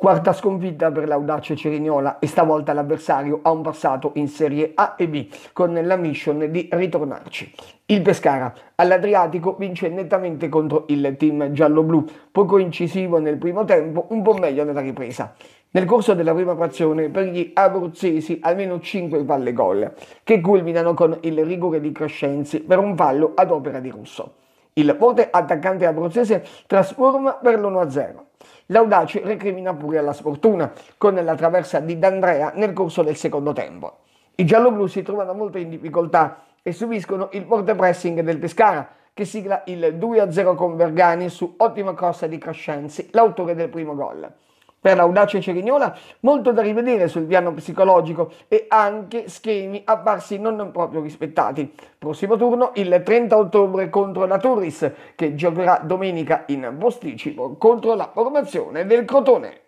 Quarta sconfitta per l'audace Cerignola e stavolta l'avversario ha un passato in Serie A e B con la mission di ritornarci. Il Pescara all'Adriatico vince nettamente contro il team giallo-blu, poco incisivo nel primo tempo, un po' meglio nella ripresa. Nel corso della prima frazione per gli abruzzesi almeno 5 palle gol, che culminano con il rigore di Crescenzi per un fallo ad opera di Russo. Il forte attaccante abruzzese trasforma per l'1-0. Laudaci recrimina pure alla sfortuna con la traversa di D'Andrea nel corso del secondo tempo. I gialloblu si trovano molto in difficoltà e subiscono il forte pressing del Pescara che sigla il 2-0 con Vergani su ottima corsa di Crescenzi, l'autore del primo gol per Audace Cerignola, molto da rivedere sul piano psicologico e anche schemi apparsi non proprio rispettati. Prossimo turno il 30 ottobre contro la Turris, che giocherà domenica in posticipo contro la formazione del Crotone.